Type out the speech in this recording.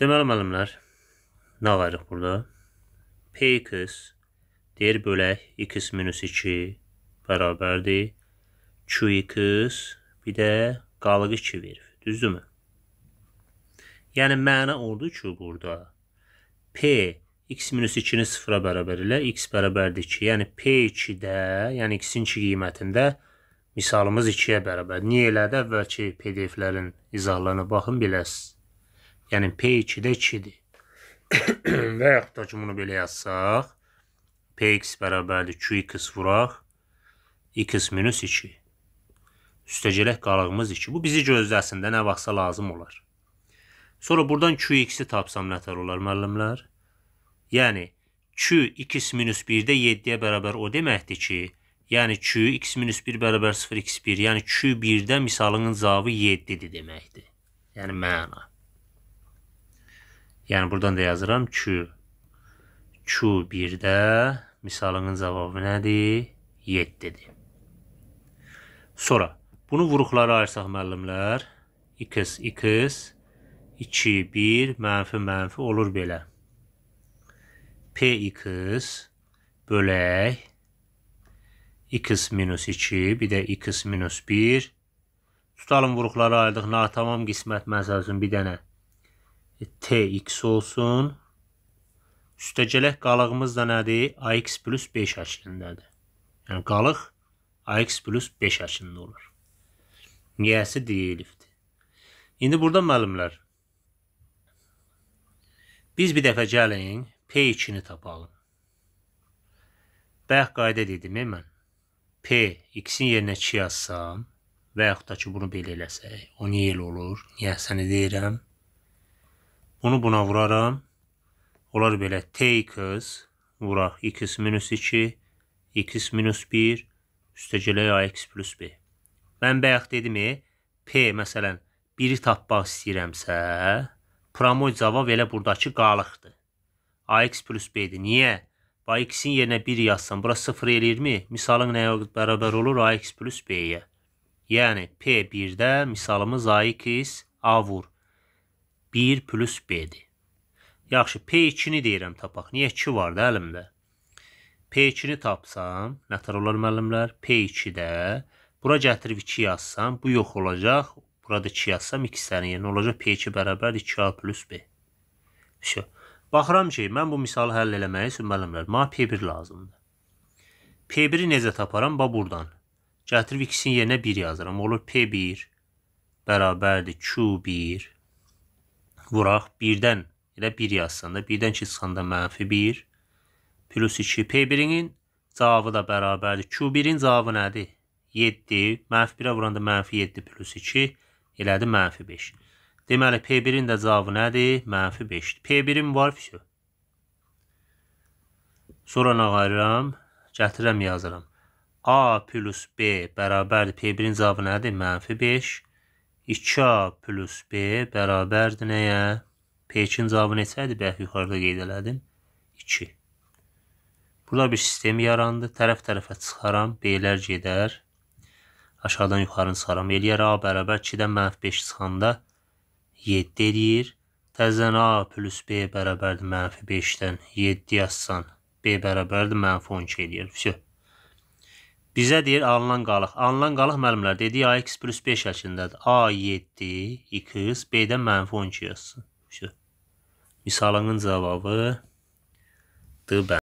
Deməli müəllimlər, nə alayırıq burada? P2 deyir bölək x minus 2 bərabərdir. Q2 bir də qalıq 2 verir. Düzdürmü? Yəni məna oldu ki, burada P x minus 2-ni sıfıra bərabər ilə x bərabərdir 2. Yəni P2-də, yəni x-in 2 qiymətində misalımız 2-yə bərabər. Niyə elədi? Əvvəlki PDF-lərin izahlarına baxın biləsiniz. Yəni P2-də 2-dir. Və yaxud da ki, bunu belə yazsaq, Px bərabərdir Qx vuraq, x minus 2. Üstəgələk qalığımız 2. Bu bizi gözləsin də nə vaxtsa lazım olar. Sonra buradan Qx-i tapsam nətər olar, müəllimlər? Yəni, Q x minus 1-də 7-yə bərabər o deməkdir ki, yəni Q x minus 1 bərabər 0 x1, yəni Q 1-də misalının cavabı 7-dir deməkdir. Yəni, məna. Yəni buradan da yazıram Q. Q1-də misalının cavabı nədir? 7-dir. Sonra bunu vuruqlara ayırsaq müəllimlər. x, x, 2, 1, mənfi, mənfi olur belə. p-x bölək x minus 2, bir də x minus 1. Tutalım vuruqlara ayırdıq, natamam qismət məsəl üçün bir dənə E, TX olsun. Üstəgələk qalığımız da nədir? AX plus 5 əşlindədir. Yəni qalıq AX plus 5 əşlində olur. Niyəsi deyilifdir. İndi burada müəllimlər. Biz bir dəfə gəlin P2-ni tapalım. Bayaq qayda dedim, e, mən. P x-in yerinə 2 yazsam və yaxud da ki, bunu belə eləsək, o niyə elə olur? Niyəsəni deyirəm. Bunu buna vuraram. Olar belə t x vuraq x minus 2, x minus 1, üstəgələ ax plus b. Mən bayaq dedim, e, p məsələn 1-i tapmaq istəyirəmsə, promoy cavab elə buradakı qalıqdır. ax plus b-dir. Niyə? Va x-in yerinə 1 yazsam, bura 0 eləyirmi? Misalın nəyə bərabər olur? ax plus b-yə. Yəni p 1-də misalımız ax a vur. 1 plus B-dir. Yaxşı, P2-ni deyirəm tapaq. Niyə 2 var da əlimdə? P2-ni tapsam, nətər olar müəllimlər? P2-də bura gətirib 2 yazsam, bu yox olacaq. Burada 2 yazsam, ikisinin yerinə yəni olacaq. P2 bərabərdir 2A plus B. Vəşə. Baxıram ki, mən bu misalı həll eləməyə üçün müəllimlər, mənə P1 lazımdır. P1-i necə taparam? Ba, buradan. Gətirib ikisinin yerinə 1 yazıram. Olur P1 bərabərdir Q1 vuraq. Birdən elə bir yazsanda, birdən ki çıxanda mənfi 1 plus 2. P1-in cavabı da bərabərdir. Q1-in cavabı nədir? 7, mənfi 1-ə vuranda mənfi 7 plus 2 elədi mənfi 5. Deməli, P1-in də cavabı nədir? Mənfi 5-dir. P1-im var, vəsə. Sonra nə qayıram? Gətirirəm, yazıram. A plus B bərabərdir. P1-in cavabı nədir? Mənfi 5. 2A plus B bərabərdir nəyə? P2-nin cavabı neçədir? Bəh, yuxarıda qeyd elədim. 2. Burada bir sistem yarandı. Tərəf-tərəfə çıxaram. B-lər gedər. Aşağıdan yuxarını çıxaram. Eləyər A bərabər 2-dən mənf 5 çıxanda 7 eləyir. Təzən A plus B bərabərdir mənfi 5-dən 7 yazsan. B bərabərdir mənfi 12 eləyir. Vəsiyyət. Bizə deyir alınan qalıq. Alınan qalıq müəllimlər dedi AX plus 5 şəklindədir. A7 2x B-dən mənfi 12 yazsın. Şu. Misalının cavabı D bənd.